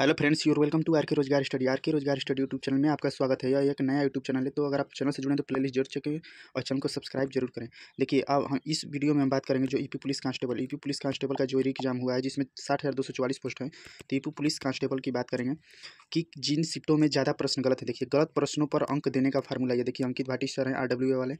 hello friends you're welcome to R K Rozgar study are K Rozgar study YouTube channel में आपका स्वागत है यह एक नया यूट्यूब चैनल है तो अगर आप चैनल से जुड़े तो प्लेलिस्ट जरूर चेक और चैनल को सब्सक्राइब जरूर करें देखिए अब हम इस वीडियो में हम बात करेंगे जो UP police constable UP police constable का जो एग्जाम हुआ है जिसमें साठ हज़ार दो सौ पोस्ट है तो ईपी पुलिस कांस्टेबल की बात करेंगे कि जिन सीटों में ज़्यादा प्रश्न गलत है देखिए गलत प्रश्नों पर अंक देने का फार्मूला ये देखिए अंकित भाटी सर हैं आर डब्ल्यू ए वाले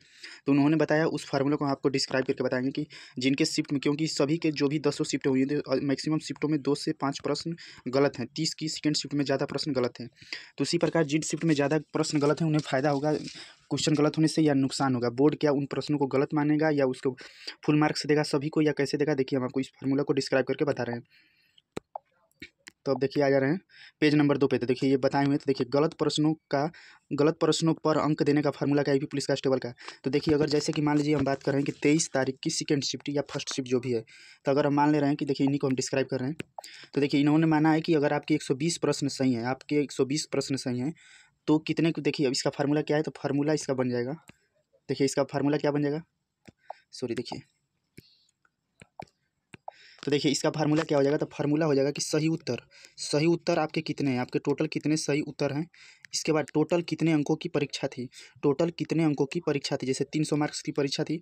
तो उन्होंने बताया उस फार्मूला को आपको डिस्क्राइब करके बताएंगे कि जिनके शिफ्ट में क्योंकि सभी के जो भी दसों शिफ्ट हुई है मैक्सिमम शिफ्टों में दो से पाँच प्रश्न गलत हैं तीस की सेकेंड शिफ्ट में ज़्यादा प्रश्न गलत है तो उसी प्रकार जिन शिफ्ट में ज़्यादा प्रश्न गलत है उन्हें फ़ायदा होगा क्वेश्चन गलत होने से या नुकसान होगा बोर्ड क्या उन प्रश्नों को गलत मानेगा या उसको फुल मार्क्स देगा सभी को या कैसे देगा देखिए हम आपको इस फॉर्मूला को डिस्क्राइब करके बता रहे हैं तो अब देखिए आ जा रहे हैं पेज नंबर दो पे तो देखिए ये बताए हुए तो देखिए गलत प्रश्नों का गलत प्रश्नों पर अंक देने का फार्मूला क्या है पुलिस कांस्टेबल का तो देखिए अगर जैसे कि मान लीजिए हम बात कर रहे हैं कि तेईस तारीख की सेकेंड शिफ्ट या फर्स्ट शिफ्ट जो भी है तो अगर हम मान ले रहे हैं कि देखिए इन्हीं को हम डिस्क्राइब कर रहे हैं तो देखिए इन्होंने माना है कि अगर आपके एक प्रश्न सही हैं आपके एक प्रश्न सही हैं तो कितने को देखिए अब इसका फार्मूला क्या है तो फार्मूला इसका बन जाएगा देखिए इसका फार्मूला क्या बन जाएगा सॉरी देखिए तो देखिए इसका फार्मूला क्या हो जाएगा तो फार्मूला हो जाएगा कि सही उत्तर सही उत्तर आपके कितने हैं आपके टोटल कितने सही उत्तर हैं इसके बाद टोटल कितने अंकों की परीक्षा थी टोटल कितने अंकों की परीक्षा थी जैसे तीन सौ मार्क्स की परीक्षा थी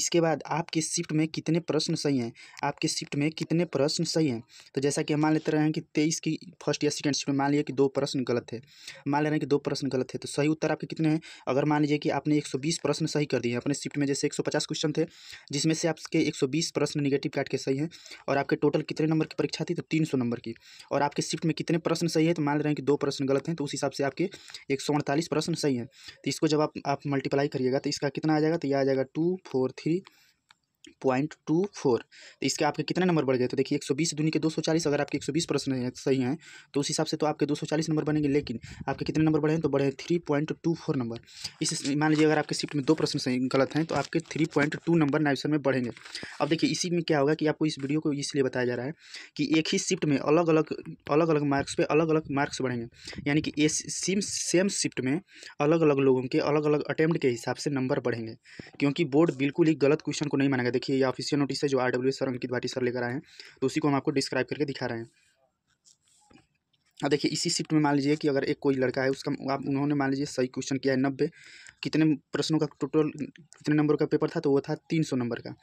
इसके बाद आपके शिफ्ट में कितने प्रश्न सही हैं आपके शिफ्ट में कितने प्रश्न सही हैं तो जैसा कि हम मान लेते रहे हैं कि तेईस की फर्स्ट या सेकेंड शिफ्ट में मान लीजिए कि दो प्रश्न गलत थे मान ले रहे हैं कि दो प्रश्न गलत थे तो सही उत्तर आपके कितने हैं अगर मान लीजिए कि आपने एक सौ बीस प्रश्न सही कर दिए अपने शिफ्ट में जैसे एक सौ पचास क्वेश्चन थे जिसमें से आपके एक सौ बीस प्रश्न निगेटिव काट के सही हैं और आपके टोटल कितने नंबर की परीक्षा थी तो तीन सौ नंबर की और आपके शिफ्ट में कितने प्रश्न सही है तो मान रहे हैं कि दो प्रश्न गलत हैं तो उस हिसाब से आपके एक सौ अड़तालीस प्रश्न सही है तो इसको जब आप आप मल्टीप्लाई करिएगा तो इसका कितना आ जाएगा तो यह आ जाएगा two four three point two four तो इसके आपके कितने नंबर बढ़ गए तो देखिए एक सौ बीस दुनिया के दो सौ चालीस अगर आपके एक सौ बीस प्रश्न है, सही हैं तो उस हिसाब से तो आपके दो सौ चालीस नंबर बनेंगे लेकिन आपके कितने नंबर बढ़े हैं तो बढ़े हैं three point two four number इस मान लीजिए अगर आपके शिफ्ट में दो प्रश्न सही गलत हैं तो आपके थ्री पॉइंट टू नंबर नाइवेशन में बढ़ेंगे अब देखिए इसी में क्या होगा कि आपको इस वीडियो को इसलिए बताया जा रहा है कि एक ही शिफ्ट में अलग अलग अलग अलग मार्क्स पर अलग अलग मार्क्स बढ़ेंगे यानी कि सेम सेम शिफ्ट में अलग अलग लोगों के अलग अलग अटैम्प्ट के हिसाब से नंबर बढ़ेंगे क्योंकि बोर्ड बिल्कुल ही गलत क्वेश्चन को नहीं मानेगा है देखिए ये ऑफिशियल नोटिस है जो R W sir Ankit Bhati sir लेकर आए हैं तो उसी को हम आपको डिस्क्राइब करके दिखा रहे हैं अब देखिए इसी शिफ्ट में मान लीजिए कि अगर एक कोई लड़का है उसका आप उन्होंने मान लीजिए सही क्वेश्चन किया है नब्बे कितने प्रश्नों का टोटल कितने नंबर का पेपर था तो वो था तीन सौ नंबर का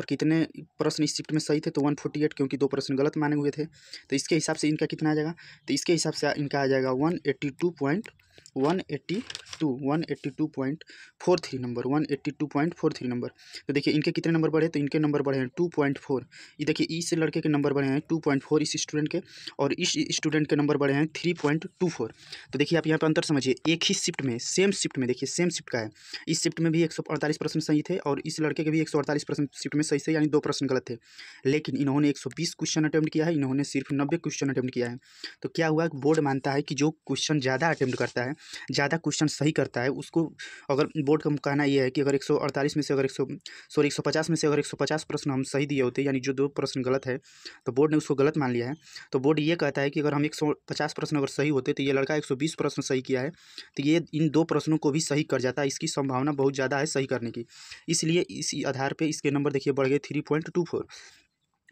और कितने प्रश्न इस शिफ्ट में सही थे तो वन फोर्टी एट क्योंकि दो प्रश्न गलत माने हुए थे तो इसके हिसाब से इनका कितना आ जाएगा तो इसके हिसाब से इनका आ जाएगा one eighty two point one eighty two one eighty two point four three number one eighty two point four three number तो देखिए इनके कितने नंबर बढ़े तो इनके नंबर बढ़े हैं टू पॉइंट फोर ये देखिए इस लड़के के नंबर बढ़े हैं टू पॉइंट फोर इस स्टूडेंट के और इस स्टूडेंट के नंबर बढ़े हैं थ्री पॉइंट टू फोर तो देखिए आप यहाँ पर अंतर समझिए एक ही शिफ्ट में सेम शिफ्ट में देखिए सेम शिफ्ट का है इस शिफ्ट में भी एक सौ अड़तालीस प्रश्न सही थे और इस लड़के के भी एक सौ अड़तालीस शिफ्ट में सही थे यानी दो प्रश्न गलत थे लेकिन इन्होंने एक सौ बीस क्वेश्चन अटैम्प्ट किया है इन्होंने सिर्फ नब्बे क्वेश्चन अटैम्प्ट किया है तो क्या हुआ बोर्ड मानता है कि जो क्वेश्चन ज़्यादा अटैम्प्ट करता है है ज़्यादा क्वेश्चन सही करता है उसको अगर बोर्ड का कहना यह है कि अगर एक में से अगर एक सॉरी एक में से अगर एक प्रश्न हम सही दिए होते यानी जो दो प्रश्न गलत है तो बोर्ड ने उसको गलत मान लिया है तो बोर्ड ये कहता है कि अगर हम एक प्रश्न अगर सही होते तो ये लड़का एक प्रश्न सही किया है तो ये इन दो प्रश्नों को भी सही कर जाता है इसकी संभावना बहुत ज़्यादा है सही करने की इसलिए इसी आधार पर इसके नंबर देखिए बढ़ गए थ्री पॉइंट टू फोर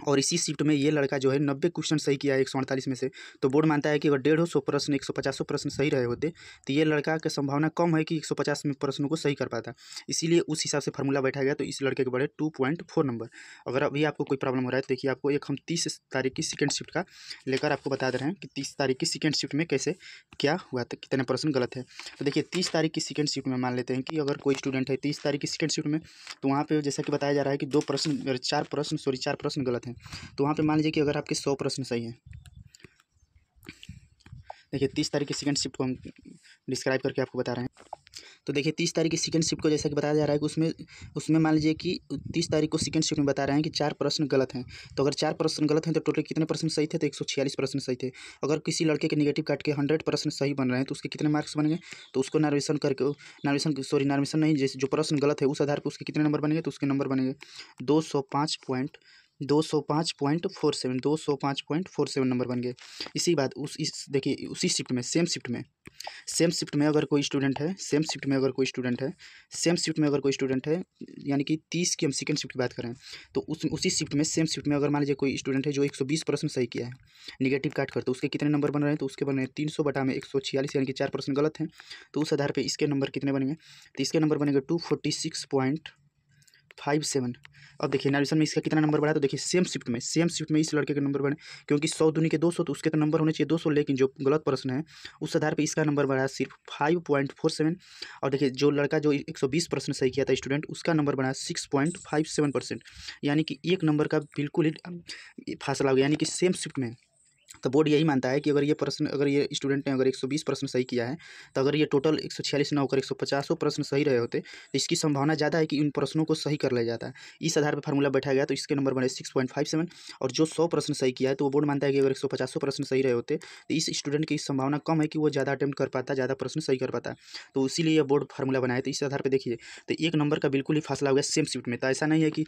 और इसी शिफ्ट में ये लड़का जो है नब्बे क्वेश्चन सही किया है एक सौ अड़तालीस में से तो बोर्ड मानता है कि अगर डेढ़ सौ प्रश्न एक सौ पचासों प्रश्न सही रहे होते तो ये लड़का की संभावना कम है कि एक सौ पचास में प्रश्नों को सही कर पाता इसीलिए उस हिसाब से फार्मूला बैठा गया तो इस लड़के के बढ़े टू पॉइंट फोर नंबर अगर अभी आपको कोई प्रॉब्लम हो रहा है तो देखिए आपको एक हम तीस तारीख की सेकेंड शिफ्ट का लेकर आपको बता दे रहे हैं कि तीस तारीख की सेकेंड शिफ्ट में कैसे क्या हुआ था तो कितने प्रश्न गलत है तो देखिए तीस तारीख की सेकेंड शिफ्ट में मान लेते हैं कि अगर कोई स्टूडेंट है तीस तारीख की सेकेंड शिफ्ट में तो वहाँ पर जैसा कि बताया जा रहा है कि दो प्रश्न चार प्रश्न सॉरी चार प्रश्न गलत बात है तो वहाँ पर मान लीजिए कि अगर आपके सौ प्रश्न सही हैं देखिए तीस तारीख की सेकेंड शिफ्ट को हम डिस्क्राइब करके आपको बता रहे हैं तो देखिए तीस तारीख की सेकेंड शिफ्ट को जैसा कि बताया जा रहा है कि उसमें उसमें मान लीजिए कि तीस तारीख को सेकेंड शिफ्ट में बता रहे हैं कि चार प्रश्न गलत हैं तो अगर चार प्रश्न गलत हैं तो टोटल कितने प्रश्न सही थे तो एक सौ छियालीस प्रश्न सही थे अगर किसी लड़के के निगेटिव काट के हंड्रेड प्रश्न सही बन रहे हैं तो उसके कितने मार्क्स बनेंगे तो उसको नार्मेशन करके नार्मेशन सॉरी नार्मेशन नहीं जैसे जो प्रश्न गलत है उस आधार पर उसके कितने नंबर बनेंगे तो उसके नंबर बनेंगे दो सौ पाँच पॉइंट दो सौ पाँच पॉइंट फोर सेवन दो सौ पाँच पॉइंट फोर सेवन नंबर बन गए इसी बात उस इस देखिए उसी शिफ्ट में सेम शिफ्ट में सेम शिफ्ट में अगर कोई स्टूडेंट है सेम शिफ्ट में अगर कोई स्टूडेंट है सेम शिफ्ट में अगर कोई स्टूडेंट है यानी कि तीस की हम सेकेंड शिफ्ट की बात करें तो उस उसी शिफ्ट में सेम शिफ्ट में अगर मान लीजिए कोई स्टूडेंट है जो एक सौ बीस प्रश्न सही किया है निगेटिव काट कर तो उसके कितने नंबर बन रहे हैं तो उसके बन रहे हैं तीन सौ बटा में एक सौ छियालीस यानी कि चार गलत हैं तो उस आधार पर इसके नंबर कितने बनेंगे तो इसके नंबर बनेंगे two forty six point five seven अब देखिए नारिसन में इसका कितना नंबर बढ़ा तो देखिए सेम शिफ्ट में सेम शिफ्ट में इस लड़के के नंबर बढ़े क्योंकि सौ दुनिया के दो सौ तो उसके तो नंबर होने चाहिए दो सौ लेकिन जो गलत प्रश्न है उस आधार पर इसका नंबर बढ़ा सिर्फ फाइव पॉइंट फोर सेवन और देखिए जो लड़का जो एक सौ बीस प्रश्न सही किया था स्टूडेंट उसका नंबर बढ़ा six point five seven percent यानी कि एक नंबर का बिल्कुल ही फासला हो गया यानी कि सेम शिफ्ट में तो बोर्ड यही मानता है कि अगर ये प्रश्न अगर ये स्टूडेंट ने अगर 120 प्रश्न सही किया है तो अगर ये टोटल एक सौ छियालीस न होकर एक सौ पचासों प्रश्न सही रहे होते तो इसकी संभावना ज़्यादा है कि उन प्रश्नों को सही कर लिया जाता है इस आधार पर फार्मूला बैठाया गया तो इसके नंबर बने सिक्स पॉइंट फाइव सेवन और जो सौ प्रश्न सही किया है तो वो बोर्ड मानता है कि अगर एक सौ प्रश्न सही रहे होते तो इस स्टूडेंट की संभावना कम है कि वो ज़्यादा अटैम्प्ट कर पाता ज़्यादा प्रश्न सही कर पाता तो इसीलिए बोर्ड फार्मूला बनाया तो इस आधार पर देखिए तो एक नंबर का बिल्कुल ही फासला हो गया सेम शिफ्ट में तो ऐसा नहीं है कि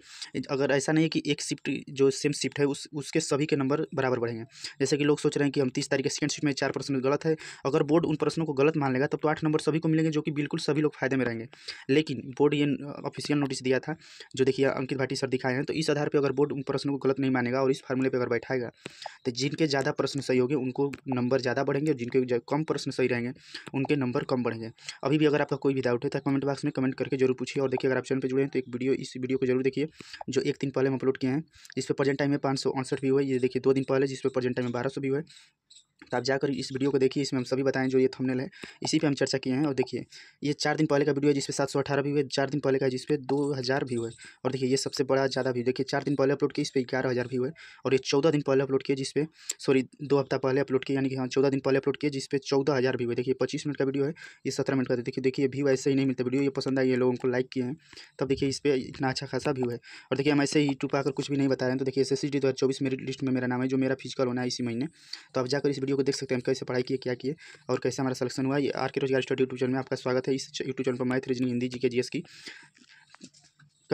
अगर ऐसा नहीं है कि एक शिफ्ट जो सेम शिफ्ट है उसके सभी के नंबर बराबर बढ़ेंगे जैसे कि लोग सोच रहे हैं कि हम तीस तारीख के सेकंड शिफ्ट में चार प्रश्न गलत है अगर बोर्ड उन प्रश्नों को गलत मान लेगा तब तो आठ नंबर सभी को मिलेंगे जो कि बिल्कुल सभी लोग फायदे में रहेंगे लेकिन बोर्ड ये ऑफिशियल नोटिस दिया था जो देखिए अंकित भाटी सर दिखाए हैं तो इस आधार पर अगर बोर्ड उन प्रश्नों को गलत नहीं मानेगा और इस फार्मूले पर अगर बैठाएगा तो जिनके ज़्यादा प्रश्न सही होंगे उनको नंबर ज़्यादा बढ़ेंगे और जिनके कम प्रश्न सही रहेंगे उनके नंबर कम बढ़ेंगे अभी भी अगर आपका कोई भी डाउट है तो कमेंट बॉक्स में कमेंट करके जरूर पूछिए और देखिए अगर आप चैनल पर जुड़े हैं तो एक वीडियो इस वीडियो को जरूर देखिए जो एक दिन पहले हम अपलोड किए हैं जिस पर प्रेजेंट टाइम में पाँच सौ अड़सठ व्यू है ये देखिए दो दिन पहले जिस पर प्रेजेंट टाइम में बारह सौ व्यू है तो आप जाकर इस वीडियो को देखिए इसमें हम सभी बताएं जो ये थंबनेल है इसी पे हम चर्चा किए हैं और देखिए ये चार दिन पहले का वीडियो है जिसपे सात सौ अठारह व्यू है चार दिन पहले का जिसपे दो हज़ार व्यू है और देखिए ये सबसे बड़ा ज़्यादा व्यू देखिए चार दिन पहले अपलोड किया इस पर ग्यारह हज़ार व्यू है और ये चौदह दिन पहले अपलोड किया जिसपे सॉरी दो हफ्ता पहले अपलोड किया यानी कि हाँ चौदह दिन पहले अपलोड किए जिसपे चौदह हज़ार व्यू है देखिए पच्चीस मिनट का वीडियो है ये सत्रह मिनट का देखिए देखिए व्यू ऐसे ही नहीं मिलता वीडियो ये पसंद आई है लोगों को लाइक किए हैं तब देखिए इस पर इतना अच्छा खासा व्यू है और देखिए हम ऐसे ही यूट्यूब आकर कुछ भी नहीं बता रहे हैं तो देखिए एस एस सी डी दो हज़ार चौबीस मेरी लिस्ट में मेरा नाम है जो मेरा फिजिकल होना है इसी महीने तो आप जाकर इस वीडियो को देख सकते हैं हम कैसे पढ़ाई किए क्या किए और कैसे हमारा सलेक्शन हुआ ये are K Rozgar study YouTube channel में आपका स्वागत है इस यूट्यूब चैनल पर math reasoning Hindi G K G S की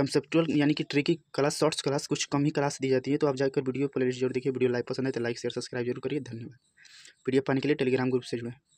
कंसेप्टुअल यानी कि ट्रिकी क्लास शॉर्ट्स क्लास कुछ कम ही क्लास दी जाती है तो आप जाकर वीडियो प्लेलिस्ट जरूर देखिए वीडियो लाइव पसंद है तो लाइक शेयर सब्सक्राइब जरूर करिए धन्यवाद वीडियो पाने के लिए टेलीग्राम ग्रुप से जुड़े